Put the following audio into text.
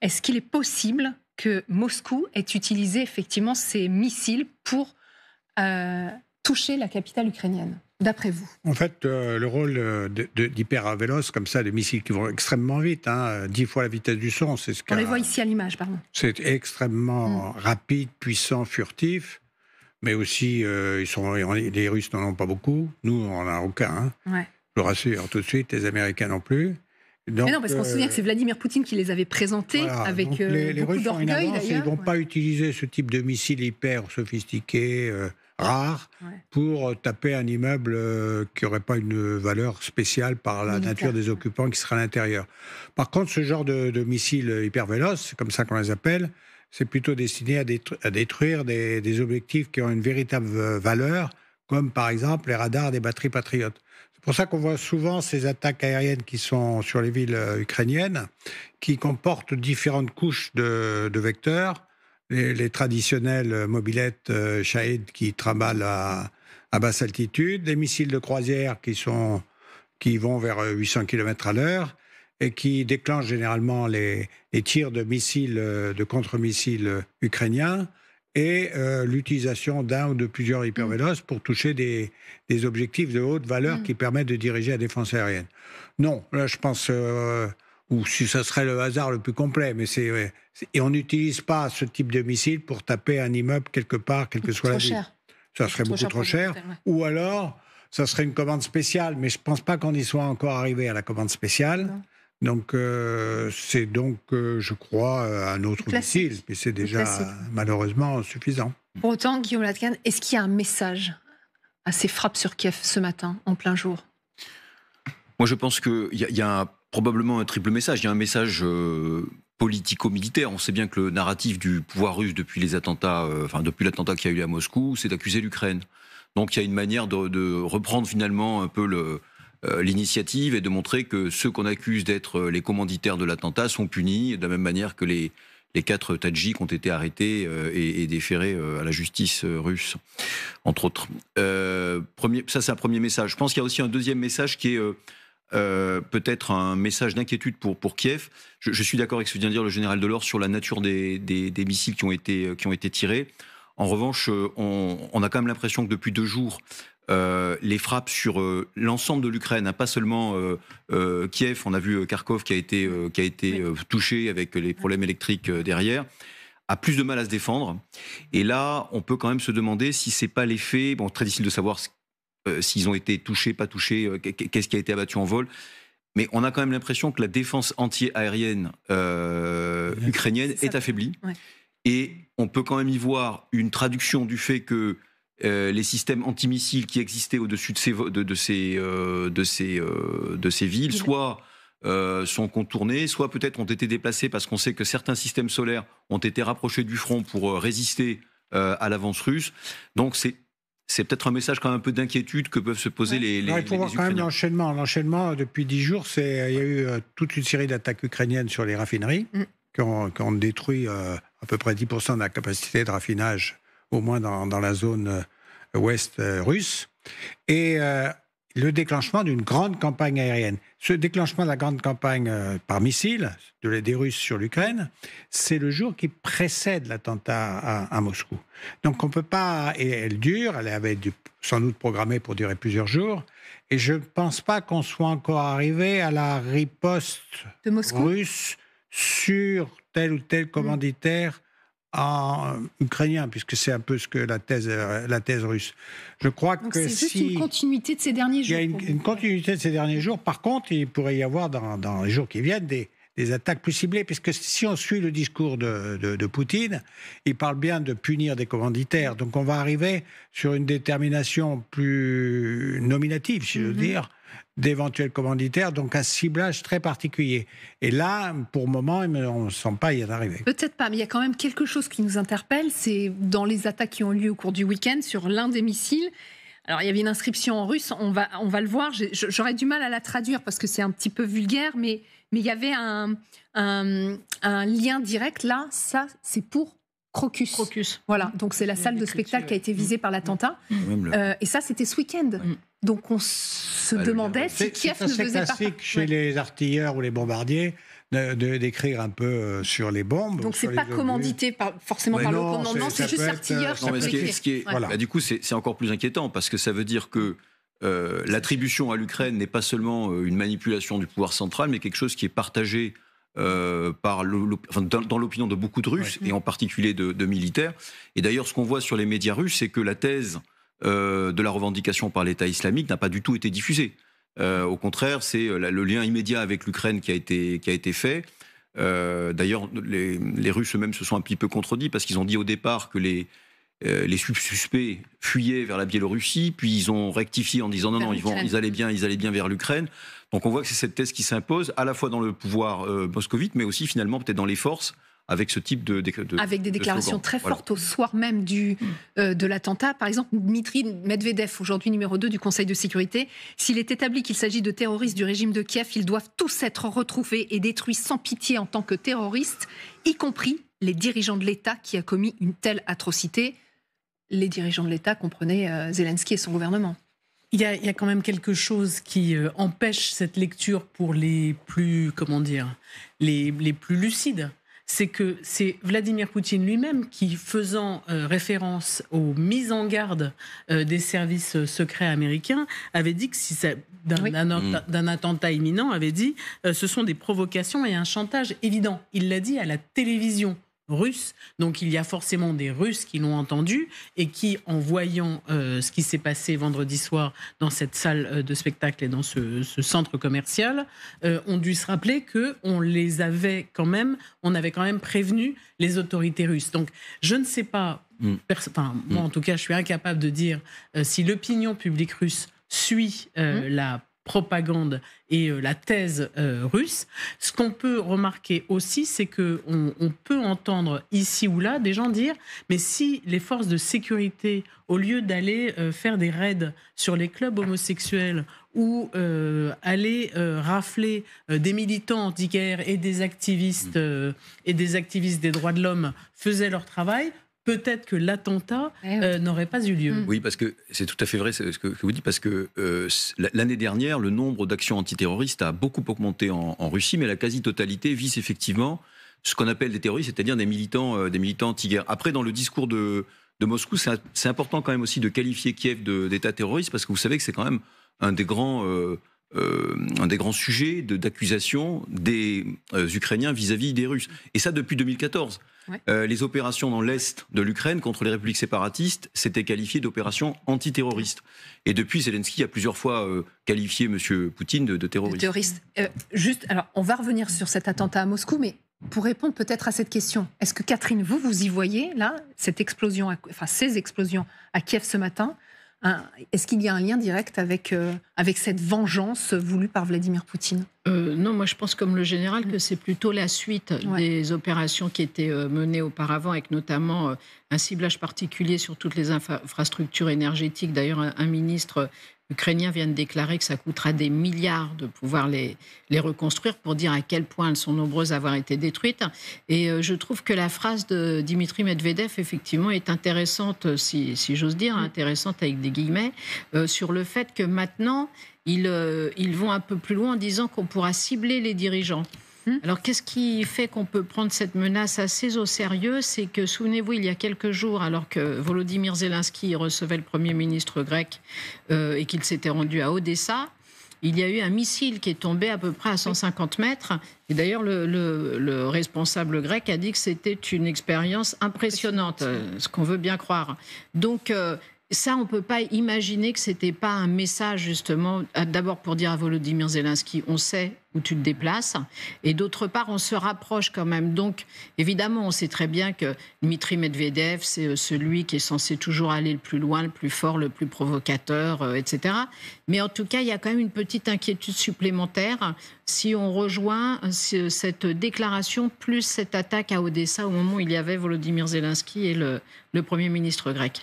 Est-ce qu'il est possible que Moscou ait utilisé effectivement ces missiles pour euh, toucher la capitale ukrainienne d'après vous En fait, euh, le rôle euh, dhyper Avélos comme ça, de missiles qui vont extrêmement vite, hein, dix 10 fois la vitesse du son, c'est ce qu'on les voit ici à l'image, C'est extrêmement mm. rapide, puissant, furtif, mais aussi, ils sont, les Russes n'en ont pas beaucoup, nous, on n'en a aucun. Hein. Je vous rassure tout de suite, les Américains non plus mais non, parce qu'on se souvient que c'est euh, Vladimir Poutine qui les avait présentés avec euh, les, les, Russes finalement, ils pas utiliser ce type de missile hyper sophistiqué, euh, rare, pour taper un immeuble qui n'aurait pas une valeur spéciale par la nature des occupants qui seraient à l'intérieur. Par contre, ce genre de, missiles hyper véloces, c'est comme ça qu'on les appelle, c'est plutôt destiné à, détruire des objectifs qui ont une véritable valeur comme par exemple les radars des batteries patriotes. C'est pour ça qu'on voit souvent ces attaques aériennes qui sont sur les villes euh, ukrainiennes, qui comportent différentes couches de, vecteurs. Les, les, traditionnelles euh, mobilettes euh, qui traballent à, basse altitude, les missiles de croisière qui, vont vers 800 km à l'heure et qui déclenchent généralement les, les tirs de missiles, de contre-missiles ukrainiens et euh, l'utilisation d'un ou de plusieurs hypervélos pour toucher des, des objectifs de haute valeur mm. qui permettent de diriger la défense aérienne. Non, là je pense, euh, ou si ça serait le hasard le plus complet, mais c'est et on n'utilise pas ce type de missile pour taper un immeuble quelque part, quelle que soit la ville. Ça serait beaucoup trop cher. Ou alors, ça serait une commande spéciale, mais je ne pense pas qu'on y soit encore arrivé à la commande spéciale. Donc, euh, c'est donc, euh, je crois, euh, un autre missile, mais c'est déjà malheureusement suffisant. Pour autant, Guillaume Latkan, est-ce qu'il y a un message à ces frappes sur Kiev ce matin, en plein jour Moi, je pense qu'il y, a, y a probablement un triple message. Il y a un message. politico-militaire. On sait bien que le narratif du pouvoir russe depuis les attentats, enfin depuis l'attentat qui a eu à Moscou, c'est d'accuser l'Ukraine. Donc il y a une manière de, reprendre finalement un peu le, euh, l'initiative est de montrer que ceux qu'on accuse d'être euh, les commanditaires de l'attentat sont punis de la même manière que les, les quatre Tadjiks ont été arrêtés euh, et, déférés à la justice russe, entre autres. ça, c'est un premier message. Je pense qu'il y a aussi un deuxième message qui est peut-être un message d'inquiétude pour, pour Kiev. Je, suis d'accord avec ce que vient de dire le général Delors sur la nature des, missiles qui ont qui ont été tirés. En revanche, euh, on, a quand même l'impression que depuis deux jours, euh, les frappes sur euh, l'ensemble de l'Ukraine, hein, pas seulement Kiev, on a vu Kharkov qui a été, qui a été touché avec les problèmes électriques derrière, a plus de mal à se défendre. Et là, on peut quand même se demander si c'est pas l'effet, bon, très difficile de savoir s'ils ont été touchés, pas touchés, qu'est-ce qui a été abattu en vol. Mais on a quand même l'impression que la défense antiaérienne ukrainienne est affaiblie. Et on peut quand même y voir une traduction du fait que euh, les systèmes antimissiles qui existaient au-dessus de ces, de, ces, euh, euh, de ces, villes, soit sont contournés, soit peut-être ont été déplacés parce qu'on sait que certains systèmes solaires ont été rapprochés du front pour résister à l'avance russe. Donc c'est c'est peut-être un message quand même un peu d'inquiétude que peuvent se poser les, les, quand même l'enchaînement. L'enchaînement, depuis dix jours, c'est, il y a eu toute une série d'attaques ukrainiennes sur les raffineries. Mm. qui ont détruit à peu près 10% de la capacité de raffinage, au moins dans, la zone euh, ouest euh, russe. Et euh, le déclenchement d'une grande campagne aérienne. Ce déclenchement de la grande campagne par missile de des Russes sur l'Ukraine, c'est le jour qui précède l'attentat à, Moscou. Donc on ne peut pas, et elle dure, elle avait sans doute programmé pour durer plusieurs jours, et je ne pense pas qu'on soit encore arrivé à la riposte russe sur tel ou tel mm. commanditaire en ukrainien, puisque c'est un peu ce que la thèse, la thèse russe. Je crois que c'est juste une continuité de ces derniers jours. Il y a une, continuité de ces derniers jours. Par contre, il pourrait y avoir dans, dans les jours qui viennent des, des attaques plus ciblées, puisque si on suit le discours de, Poutine, il parle bien de punir des commanditaires. Donc on va arriver sur une détermination plus nominative, si je veux mhm. dire, d'éventuels commanditaires, donc un ciblage très particulier. Et là, pour le moment, on ne sent pas y être arriver. Peut-être pas, mais il y a quand même quelque chose qui nous interpelle, c'est dans les attaques qui ont lieu au cours du week-end sur l'un des missiles, alors, il y avait une inscription en russe, on va, on va le voir. J'aurais du mal à la traduire parce que c'est un petit peu vulgaire, mais, mais il y avait un, lien direct là. Ça, c'est pour Crocus. Crocus. Voilà, donc c'est la salle de spectacle qui a été visée par l'attentat. Euh, et ça, c'était ce week-end. Donc on se bah, demandait si Kiev ne faisait pas. C'est classique chez les artilleurs ou les bombardiers d'écrire un peu euh, sur les bombes. Donc c'est pas commandité par, forcément par le commandement, c'est juste artilleur. Euh, bah, du coup, c'est encore plus inquiétant parce que ça veut dire que euh, l'attribution à l'Ukraine n'est pas seulement une manipulation du pouvoir central, mais quelque chose qui est partagé par dans, l'opinion de beaucoup de Russes, et en particulier de, militaires. Et d'ailleurs, ce qu'on voit sur les médias russes, c'est que la thèse de la revendication par l'État islamique n'a pas du tout été diffusée. Euh, au contraire, c'est euh, le lien immédiat avec l'Ukraine qui, a été, fait. Euh, d'ailleurs, les, Russes eux-mêmes se sont un petit peu contredits parce qu'ils ont dit au départ que les, suspects fuyaient vers la Biélorussie, puis ils ont rectifié en disant non, non, ils, vont, ils, allaient, bien, ils allaient bien vers l'Ukraine. Donc on voit que c'est cette thèse qui s'impose à la fois dans le pouvoir moscovite, mais aussi finalement peut-être dans les forces avec ce type de, avec des déclarations très fortes au soir même du euh, de l'attentat. Par exemple, Dmitri Medvedev, aujourd'hui numéro 2 du Conseil de sécurité, s'il est établi qu'il s'agit de terroristes du régime de Kiev, ils doivent tous être retrouvés et détruits sans pitié en tant que terroristes, y compris les dirigeants de l'État qui a commis une telle atrocité. Les dirigeants de l'État comprenaient euh, Zelensky et son gouvernement. Il y, a, quand même quelque chose qui euh, empêche cette lecture pour les plus, comment dire, les, les plus lucides c'est que c'est Vladimir Poutine lui-même qui, faisant euh, référence aux mises en garde euh, des services euh, secrets américains, avait dit que si ça d'un mm. attentat imminent, avait dit ce sont des provocations et un chantage évident. Il l'a dit à la télévision russe. Donc il y a forcément des Russes qui l'ont entendu et qui, en voyant euh, ce qui s'est passé vendredi soir dans cette salle euh, de spectacle et dans ce, centre commercial, euh, ont dû se rappeler que on les avait quand même, on avait quand même prévenu les autorités russes. Donc je ne sais pas, mm. moi mm. en tout cas, je suis incapable de dire si l'opinion publique russe suit mm. la propagande et euh, la thèse euh, russe. Ce qu'on peut remarquer aussi, c'est que on, peut entendre ici ou là des gens dire mais si les forces de sécurité, au lieu d'aller euh, faire des raids sur les clubs homosexuels ou aller rafler des militants anti-guerre et des activistes et des activistes des droits de l'homme faisaient leur travail, peut-être que l'attentat eh euh, n'aurait pas eu lieu. Hmm. Oui, parce que c'est tout à fait vrai ce que, vous dites, parce que euh, l'année dernière, le nombre d'actions antiterroristes a beaucoup augmenté en, Russie, mais la quasi-totalité vise effectivement ce qu'on appelle des terroristes, c'est-à-dire des militants, euh, des militants anti-guerre. Après, dans le discours de, de Moscou, c'est important quand même aussi de qualifier Kiev d'État terroriste, parce que vous savez que c'est quand même un des grands euh, un des grands sujets d'accusation des euh, Ukrainiens vis-à-vis des Russes. Et ça depuis 2014. Euh, les opérations dans l'Est de l'Ukraine contre les républiques séparatistes s'étaient qualifiées d'opérations antiterroristes. Et depuis, Zelensky a plusieurs fois qualifié M. Poutine de, terroriste. terroriste. juste, alors, on va revenir sur cet attentat à Moscou, mais pour répondre peut-être à cette question, est-ce que Catherine, vous, vous y voyez, là, cette explosion, enfin, ces explosions à Kiev ce matin est-ce qu'il y a un lien direct avec, euh, avec cette vengeance voulue par Vladimir Poutine euh, Non, moi je pense comme le général que mm. c'est plutôt la suite des opérations qui étaient euh, menées auparavant, avec notamment un ciblage particulier sur toutes les infrastructures énergétiques. D'ailleurs, un, ministre ukrainiens viennent déclarer que ça coûtera des milliards de pouvoir les, les reconstruire pour dire à quel point elles sont nombreuses à avoir été détruites. Et euh, je trouve que la phrase de Dimitri Medvedev, effectivement, est intéressante, si, j'ose dire, mm. intéressante avec des guillemets, euh, sur le fait que maintenant, ils, euh, ils vont un peu plus loin en disant qu'on pourra cibler les dirigeants. Hmm. Alors, qu'est-ce qui fait qu'on peut prendre cette menace assez au sérieux C'est que, souvenez-vous, il y a quelques jours, alors que Volodymyr Zelensky recevait le Premier ministre grec euh, et qu'il s'était rendu à Odessa, il y a eu un missile qui est tombé à peu près à 150 mètres. Et d'ailleurs, le, responsable grec a dit que c'était une expérience impressionnante, euh, ce qu'on veut bien croire. Donc, euh, ça, on ne peut pas imaginer que c'était pas un message, justement, euh, d'abord pour dire à Volodymyr Zelensky, on sait où tu te déplaces, et d'autre part, on se rapproche quand même. Donc, évidemment, on sait très bien que Dmitri Medvedev, c'est euh, celui qui est censé toujours aller le plus loin, le plus fort, le plus provocateur, euh, etc. Mais en tout cas, il y a quand même une petite inquiétude supplémentaire si on rejoint cette déclaration plus cette attaque à Odessa au moment où il y avait Volodymyr Zelensky et le, le Premier ministre grec.